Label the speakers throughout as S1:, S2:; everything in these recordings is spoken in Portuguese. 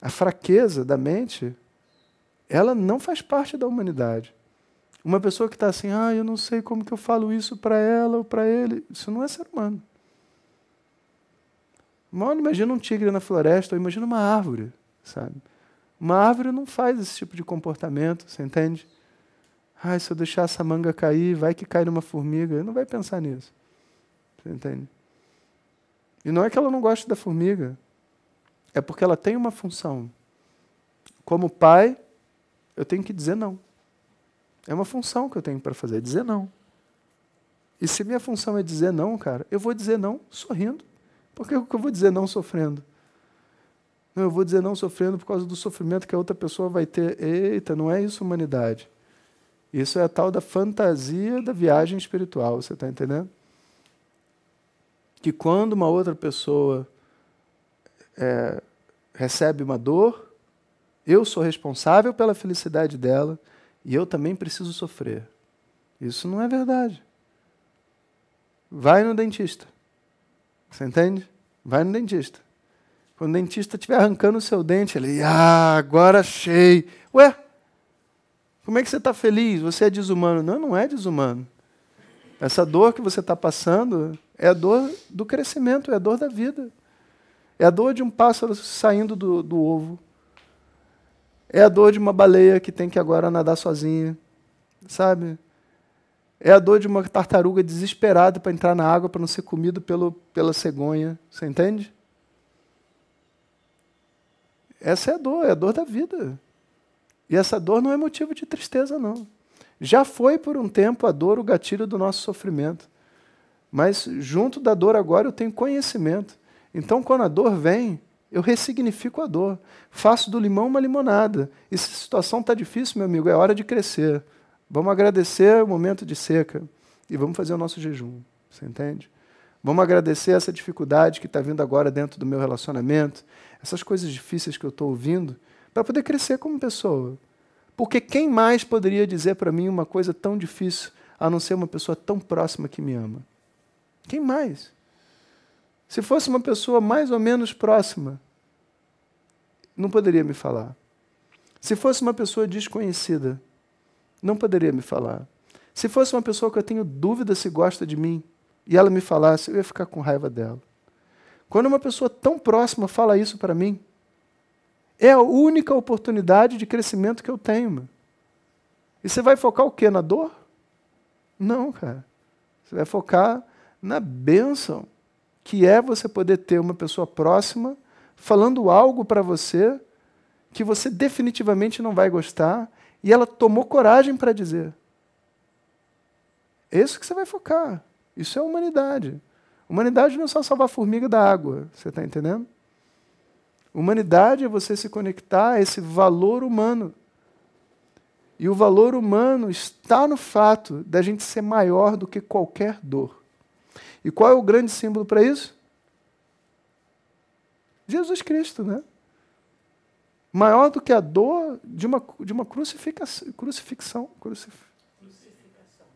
S1: a fraqueza da mente, ela não faz parte da humanidade. Uma pessoa que está assim, ah, eu não sei como que eu falo isso para ela ou para ele, isso não é ser humano. Mal imagina um tigre na floresta, ou imagina uma árvore, sabe? Uma árvore não faz esse tipo de comportamento, você entende? Ah, se eu deixar essa manga cair, vai que cai numa formiga. Ele não vai pensar nisso. Você entende? E não é que ela não goste da formiga é porque ela tem uma função. Como pai, eu tenho que dizer não. É uma função que eu tenho para fazer, é dizer não. E se minha função é dizer não, cara, eu vou dizer não sorrindo. Porque eu vou dizer não sofrendo? Não, eu vou dizer não sofrendo por causa do sofrimento que a outra pessoa vai ter. Eita, não é isso humanidade. Isso é a tal da fantasia da viagem espiritual, você está entendendo? Que quando uma outra pessoa é, recebe uma dor, eu sou responsável pela felicidade dela e eu também preciso sofrer. Isso não é verdade. Vai no dentista. Você entende? Vai no dentista. Quando o dentista estiver arrancando o seu dente, ele, ah, agora achei. Ué, como é que você está feliz? Você é desumano. Não, não é desumano. Essa dor que você está passando é a dor do crescimento, é a dor da vida. É a dor de um pássaro saindo do, do ovo. É a dor de uma baleia que tem que agora nadar sozinha, sabe? É a dor de uma tartaruga desesperada para entrar na água para não ser comido pelo, pela cegonha. Você entende? Essa é a dor, é a dor da vida. E essa dor não é motivo de tristeza, não. Já foi por um tempo a dor o gatilho do nosso sofrimento. Mas junto da dor agora eu tenho conhecimento então, quando a dor vem, eu ressignifico a dor. Faço do limão uma limonada. E se a situação está difícil, meu amigo, é hora de crescer. Vamos agradecer o momento de seca e vamos fazer o nosso jejum. Você entende? Vamos agradecer essa dificuldade que está vindo agora dentro do meu relacionamento, essas coisas difíceis que eu estou ouvindo, para poder crescer como pessoa. Porque quem mais poderia dizer para mim uma coisa tão difícil a não ser uma pessoa tão próxima que me ama? Quem mais? Se fosse uma pessoa mais ou menos próxima, não poderia me falar. Se fosse uma pessoa desconhecida, não poderia me falar. Se fosse uma pessoa que eu tenho dúvida se gosta de mim e ela me falasse, eu ia ficar com raiva dela. Quando uma pessoa tão próxima fala isso para mim, é a única oportunidade de crescimento que eu tenho. E você vai focar o quê? Na dor? Não, cara. Você vai focar na bênção que é você poder ter uma pessoa próxima falando algo para você que você definitivamente não vai gostar e ela tomou coragem para dizer. É isso que você vai focar. Isso é humanidade. Humanidade não é só salvar a formiga da água, você está entendendo? Humanidade é você se conectar a esse valor humano. E o valor humano está no fato da gente ser maior do que qualquer dor. E qual é o grande símbolo para isso? Jesus Cristo, né? Maior do que a dor de uma, de uma crucificação. Crucificação.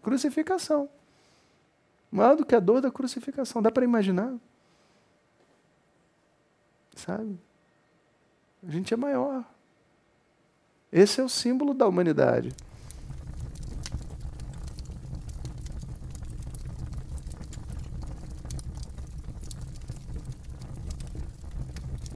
S1: Crucificação. Maior do que a dor da crucificação. Dá para imaginar? Sabe? A gente é maior. Esse é o símbolo da humanidade.